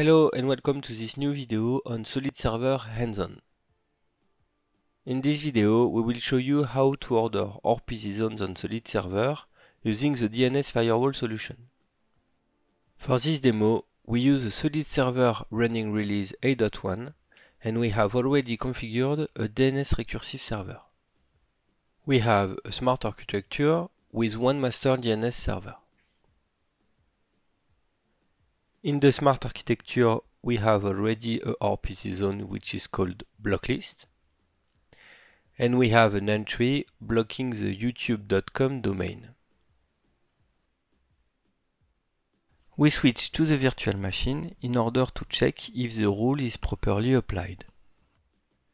Hello and welcome to this new video on Solid Server Hands-On. In this video, we will show you how to order RPC zones on Solid Server using the DNS firewall solution. For this demo, we use a Solid Server running release 8.1 and we have already configured a DNS recursive server. We have a smart architecture with one master DNS server. In the smart architecture, we have already a RPC zone which is called blocklist, And we have an entry blocking the youtube.com domain. We switch to the virtual machine in order to check if the rule is properly applied.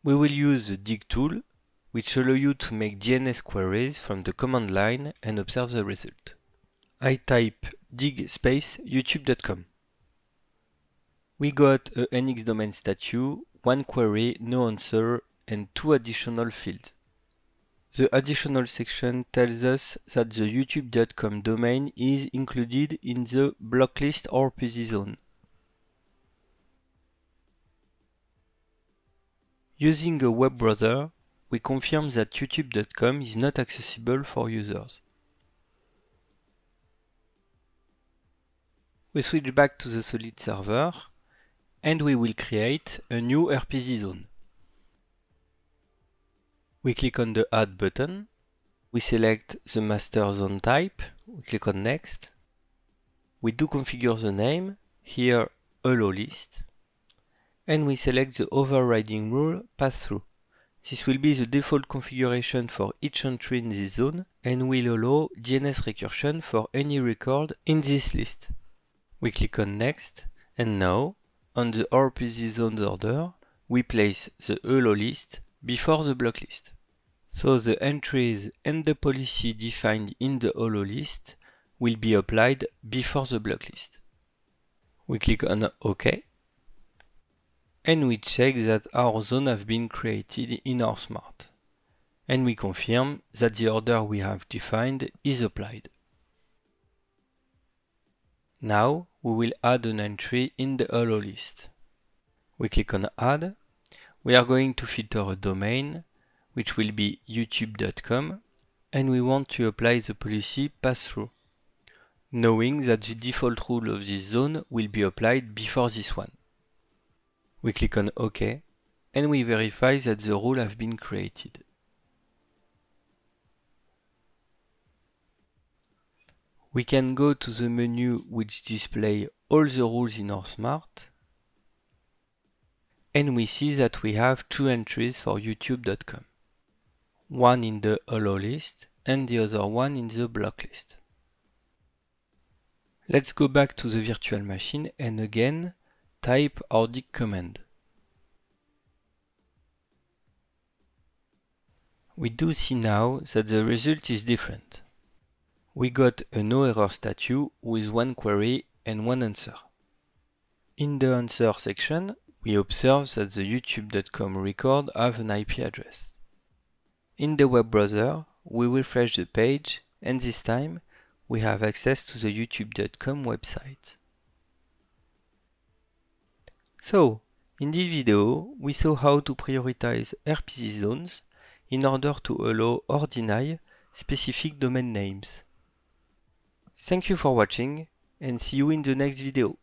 We will use the dig tool, which allow you to make DNS queries from the command line and observe the result. I type dig space youtube.com. We got a NX domain statue, one query, no answer, and two additional fields. The additional section tells us that the youtube.com domain is included in the blocklist or PZ zone. Using a web browser, we confirm that youtube.com is not accessible for users. We switch back to the solid server and we will create a new RPC zone. We click on the Add button, we select the master zone type, we click on Next, we do configure the name, here Allow List, and we select the overriding rule Pass-Through. This will be the default configuration for each entry in this zone and will allow DNS recursion for any record in this list. We click on Next and now on the RPC zones order, we place the hello list before the block list. So the entries and the policy defined in the hello list will be applied before the block list. We click on OK and we check that our zone have been created in our smart. And we confirm that the order we have defined is applied. Now we will add an entry in the hello list. We click on add. We are going to filter a domain, which will be youtube.com, and we want to apply the policy pass-through, knowing that the default rule of this zone will be applied before this one. We click on OK, and we verify that the rule have been created. We can go to the menu which display all the rules in our smart. And we see that we have two entries for youtube.com. One in the allow list and the other one in the block list. Let's go back to the virtual machine and again type our command. We do see now that the result is different we got a no error statue with one query and one answer. In the answer section, we observe that the youtube.com record have an IP address. In the web browser, we refresh the page and this time we have access to the youtube.com website. So, in this video, we saw how to prioritize RPC zones in order to allow or deny specific domain names. Thank you for watching and see you in the next video.